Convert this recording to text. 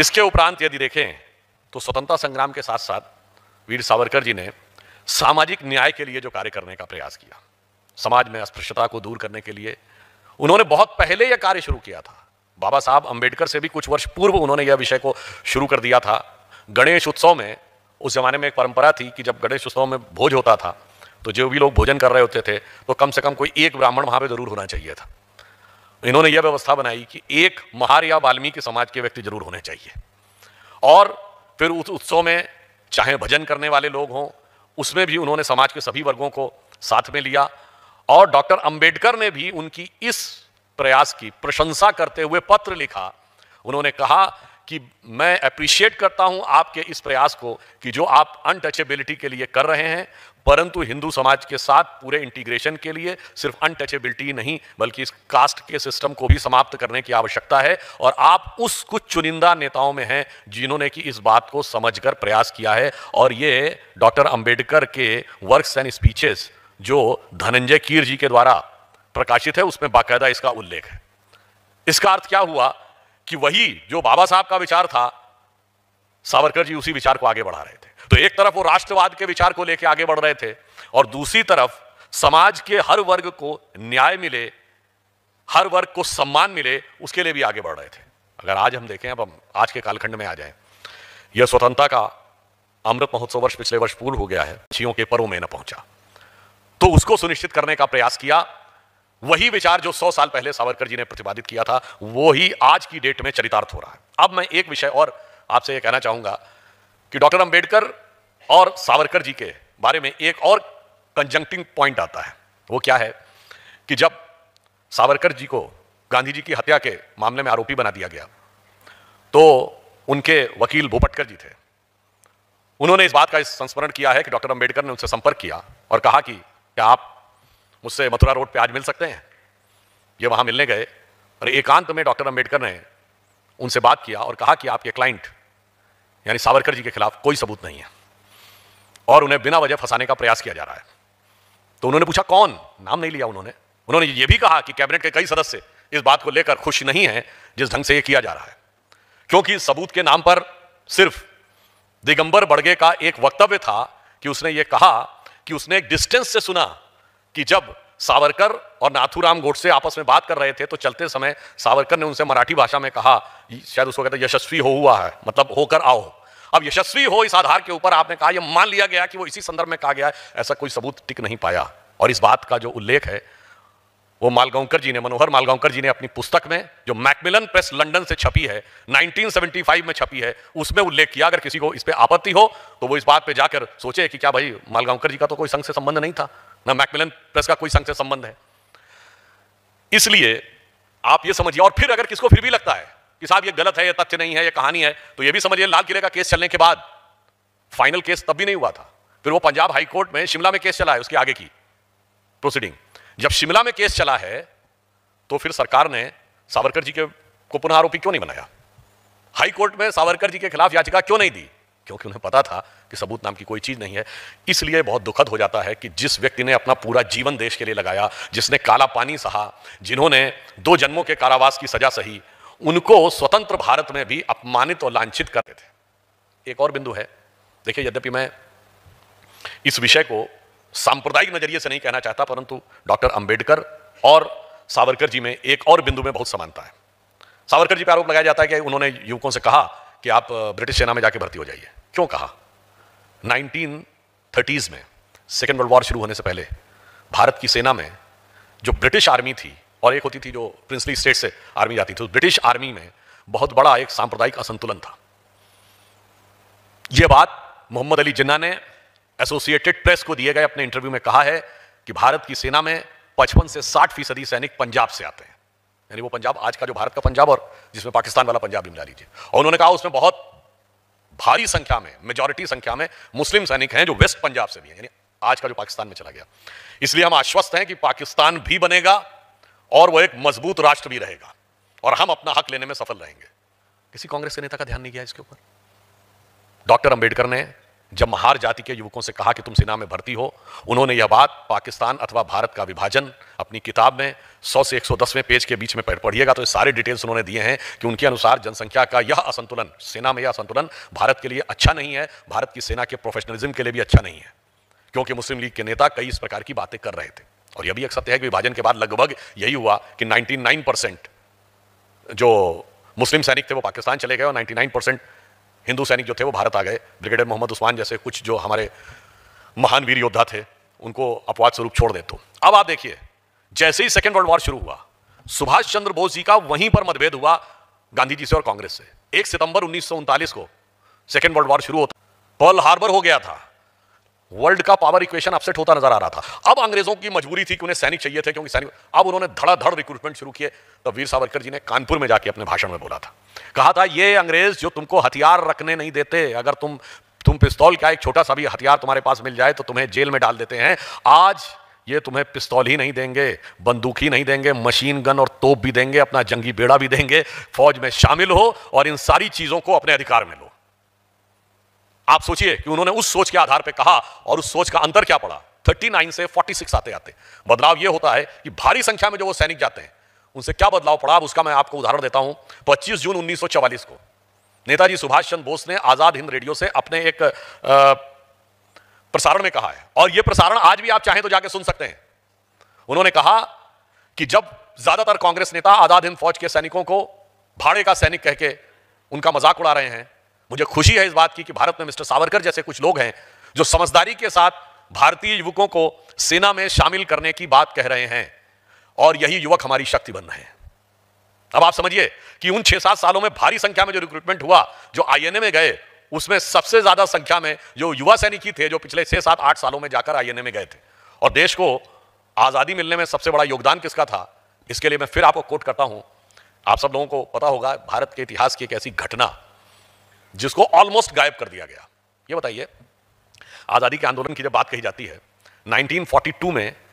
इसके उपरांत यदि देखें तो स्वतंत्रता संग्राम के साथ साथ वीर सावरकर जी ने सामाजिक न्याय के लिए जो कार्य करने का प्रयास किया समाज में अस्पृश्यता को दूर करने के लिए उन्होंने बहुत पहले यह कार्य शुरू किया था बाबा साहब अंबेडकर से भी कुछ वर्ष पूर्व उन्होंने यह विषय को शुरू कर दिया था गणेश उत्सव में उस जमाने में एक परंपरा थी कि जब गणेश उत्सव में भोज होता था तो जो भी लोग भोजन कर रहे होते थे तो कम से कम कोई एक ब्राह्मण वहां पर जरूर होना चाहिए था इन्होंने यह व्यवस्था बनाई कि एक महार या वाल्मीकि समाज के व्यक्ति जरूर होने चाहिए और फिर उस उत्सव में चाहे भजन करने वाले लोग हों उसमें भी उन्होंने समाज के सभी वर्गों को साथ में लिया और डॉक्टर अंबेडकर ने भी उनकी इस प्रयास की प्रशंसा करते हुए पत्र लिखा उन्होंने कहा कि मैं अप्रिशिएट करता हूं आपके इस प्रयास को कि जो आप अनटचेबिलिटी के लिए कर रहे हैं परंतु हिंदू समाज के साथ पूरे इंटीग्रेशन के लिए सिर्फ अनटचेबिलिटी नहीं बल्कि इस कास्ट के सिस्टम को भी समाप्त करने की आवश्यकता है और आप उस कुछ चुनिंदा नेताओं में हैं जिन्होंने कि इस बात को समझकर प्रयास किया है और ये डॉक्टर अंबेडकर के वर्क्स एंड स्पीचेस जो धनंजय कीर जी के द्वारा प्रकाशित है उसमें बाकायदा इसका उल्लेख है इसका अर्थ क्या हुआ कि वही जो बाबा साहब का विचार था सावरकर जी उसी विचार को आगे बढ़ा रहे थे तो एक तरफ वो राष्ट्रवाद के विचार को लेकर आगे बढ़ रहे थे और दूसरी तरफ समाज के हर वर्ग को न्याय मिले हर वर्ग को सम्मान मिले उसके लिए भी आगे बढ़ रहे थे अगर आज हम देखें अब हम आज के कालखंड में आ जाए यह स्वतंत्रता का अमृत महोत्सव वर्ष पिछले वर्ष पूर्ण हो गया है छियों के पर्व में न पहुंचा तो उसको सुनिश्चित करने का प्रयास किया वही विचार जो 100 साल पहले सावरकर जी ने प्रतिपादित किया था वो ही आज की डेट में चरितार्थ हो रहा है अब मैं एक विषय और आपसे यह कहना चाहूंगा कि डॉक्टर अंबेडकर और सावरकर जी के बारे में एक और कंजंक्टिंग पॉइंट आता है वो क्या है कि जब सावरकर जी को गांधी जी की हत्या के मामले में आरोपी बना दिया गया तो उनके वकील भोपटकर जी थे उन्होंने इस बात का संस्मरण किया है कि डॉक्टर अंबेडकर ने उनसे संपर्क किया और कहा कि क्या आप मुझसे मथुरा रोड पे आज मिल सकते हैं ये वहाँ मिलने गए और एकांत में डॉक्टर अंबेडकर ने उनसे बात किया और कहा कि आपके क्लाइंट यानी सावरकर जी के खिलाफ कोई सबूत नहीं है और उन्हें बिना वजह फंसाने का प्रयास किया जा रहा है तो उन्होंने पूछा कौन नाम नहीं लिया उन्होंने उन्होंने ये भी कहा कि कैबिनेट के कई सदस्य इस बात को लेकर खुश नहीं है जिस ढंग से यह किया जा रहा है क्योंकि सबूत के नाम पर सिर्फ दिगंबर बड़गे का एक वक्तव्य था कि उसने यह कहा कि उसने एक डिस्टेंस से सुना कि जब सावरकर और नाथूराम गोडसे आपस में बात कर रहे थे तो चलते समय सावरकर ने उनसे मराठी भाषा में कहा शायद उसको कहते यशस्वी हो हुआ है मतलब होकर आओ अब यशस्वी हो इस आधार के ऊपर आपने कहा यह मान लिया गया कि वो इसी संदर्भ में कहा गया है ऐसा कोई सबूत टिक नहीं पाया और इस बात का जो उल्लेख है वो मालगांवकर जी ने मनोहर मालगांवकर जी ने अपनी पुस्तक में जो मैकमिलन प्रेस लंदन से छपी है 1975 में छपी है उसमें उल्लेख किया अगर किसी को इस पर आपत्ति हो तो वो इस बात पे जाकर सोचे कि क्या भाई मालगांवकर जी का तो कोई संघ से संबंध नहीं था ना मैकमिलन प्रेस का कोई संघ से संबंध है इसलिए आप ये समझिए और फिर अगर किसको फिर भी लगता है कि साहब ये गलत है ये तथ्य नहीं है ये कहानी है तो ये भी समझिए लाल किले का केस चलने के बाद फाइनल केस तब भी नहीं हुआ था फिर वो पंजाब हाईकोर्ट में शिमला में केस चला है उसके आगे की प्रोसीडिंग जब शिमला में केस चला है तो फिर सरकार ने सावरकर जी के को पुनः आरोपी क्यों नहीं बनाया हाईकोर्ट में सावरकर जी के खिलाफ याचिका क्यों नहीं दी क्योंकि उन्हें पता था कि सबूत नाम की कोई चीज नहीं है इसलिए बहुत दुखद हो जाता है कि जिस व्यक्ति ने अपना पूरा जीवन देश के लिए लगाया जिसने काला पानी सहा जिन्होंने दो जन्मों के कारावास की सजा सही उनको स्वतंत्र भारत में भी अपमानित और लांछित करते थे एक और बिंदु है देखिए यद्यपि मैं इस विषय को सांप्रदायिक नजरिए से नहीं कहना चाहता परंतु डॉक्टर अंबेडकर और सावरकर जी में एक और बिंदु में बहुत समानता है सावरकर जी पर आरोप लगाया जाता है कि उन्होंने युवकों से कहा कि आप ब्रिटिश सेना में जाके भर्ती हो जाइए क्यों कहा नाइनटीन में सेकेंड वर्ल्ड वॉर शुरू होने से पहले भारत की सेना में जो ब्रिटिश आर्मी थी और एक होती थी जो प्रिंसली स्टेट से आर्मी जाती थी तो ब्रिटिश आर्मी में बहुत बड़ा एक सांप्रदायिक असंतुलन था यह बात मोहम्मद अली जिन्ना ने एसोसिएटेड प्रेस को दिए गए अपने इंटरव्यू में कहा है कि भारत की सेना में पचपन से साठ फीसदी सैनिक पंजाब से आते हैं यानी वो पंजाब आज का जो भारत का पंजाब और जिसमें पाकिस्तान वाला पंजाब भी मिला लीजिए और उन्होंने कहा उसमें बहुत भारी संख्या में मेजोरिटी संख्या में मुस्लिम सैनिक हैं जो वेस्ट पंजाब से भी हैं यानी आज का जो पाकिस्तान में चला गया इसलिए हम आश्वस्त हैं कि पाकिस्तान भी बनेगा और वो एक मजबूत राष्ट्र भी रहेगा और हम अपना हक लेने में सफल रहेंगे किसी कांग्रेस के नेता का ध्यान नहीं गया इसके ऊपर डॉक्टर अंबेडकर ने जब महार जाति के युवकों से कहा कि तुम सेना में भर्ती हो उन्होंने यह बात पाकिस्तान अथवा भारत का विभाजन अपनी किताब में 100 से 110वें पेज के बीच में पढ़िएगा तो सारे डिटेल्स उन्होंने दिए हैं कि उनके अनुसार जनसंख्या का यह असंतुलन सेना में यह असंतुलन भारत के लिए अच्छा नहीं है भारत की सेना के प्रोफेशनलिज्म के लिए भी अच्छा नहीं है क्योंकि मुस्लिम लीग के नेता कई इस प्रकार की बातें कर रहे थे और यह भी एक सत्य है कि विभाजन के बाद लगभग यही हुआ कि 99 परसेंट जो मुस्लिम सैनिक थे वो पाकिस्तान चले गए और 99 परसेंट हिंदू सैनिक जो थे वो भारत आ गए ब्रिगेडियर मोहम्मद उस्मान जैसे कुछ जो हमारे महान वीर योद्धा थे उनको अपवाद स्वरूप छोड़ दे तो अब आप देखिए जैसे ही सेकेंड वर्ल्ड वॉर शुरू हुआ सुभाष चंद्र बोस जी का वहीं पर मतभेद हुआ गांधी जी से और कांग्रेस से एक सितंबर उन्नीस को सेकेंड वर्ल्ड वॉर शुरू होता पर्ल हार्बर हो गया था वर्ल्ड का पावर इक्वेशन अपसेट होता नजर आ रहा था अब अंग्रेजों की मजबूरी थी कि उन्हें सैनिक चाहिए थे क्योंकि सैनिक अब उन्होंने धड़ाधड़ रिक्रूटमेंट शुरू किए तो वीर सावरकर जी ने कानपुर में जाके अपने भाषण में बोला था कहा था ये अंग्रेज जो तुमको हथियार रखने नहीं देते अगर तुम तुम पिस्तौल का एक छोटा सा भी हथियार तुम्हारे पास मिल जाए तो तुम्हें जेल में डाल देते हैं आज ये तुम्हें पिस्तौल ही नहीं देंगे बंदूक ही नहीं देंगे मशीन गन और तोप भी देंगे अपना जंगी बेड़ा भी देंगे फौज में शामिल हो और इन सारी चीजों को अपने अधिकार में लो आप सोचिए कि उन्होंने उस सोच के आधार पर कहा और उस सोच का अंतर क्या पड़ा थर्टी नाइन से फोर्टी सिक्स आते आते बदलाव यह होता है कि भारी संख्या में जो वो सैनिक जाते हैं उनसे क्या बदलाव पड़ा उसका मैं आपको उदाहरण देता हूं पच्चीस जून उन्नीस को नेताजी सुभाष चंद्र बोस ने आजाद हिंद रेडियो से अपने एक प्रसारण में कहा है और यह प्रसारण आज भी आप चाहें तो जाके सुन सकते हैं उन्होंने कहा कि जब ज्यादातर कांग्रेस नेता आजाद हिंद फौज के सैनिकों को भाड़े का सैनिक कहकर उनका मजाक उड़ा रहे हैं मुझे खुशी है इस बात की कि भारत में मिस्टर सावरकर जैसे कुछ लोग हैं जो समझदारी के साथ भारतीय युवकों को सेना में शामिल करने की बात कह रहे हैं और यही युवक हमारी शक्ति बन रहे हैं अब आप समझिए कि उन छह सात सालों में भारी संख्या में जो रिक्रूटमेंट हुआ जो आईएनए में गए उसमें सबसे ज्यादा संख्या में जो युवा सैनिक थे जो पिछले छह सात आठ सालों में जाकर आईएनए में गए थे और देश को आजादी मिलने में सबसे बड़ा योगदान किसका था इसके लिए मैं फिर आपको कोट करता हूं आप सब लोगों को पता होगा भारत के इतिहास की एक ऐसी घटना जिसको ऑलमोस्ट गायब कर दिया गया ये बताइए आज़ादी के आंदोलन की जब बात कही जाती है 1942 में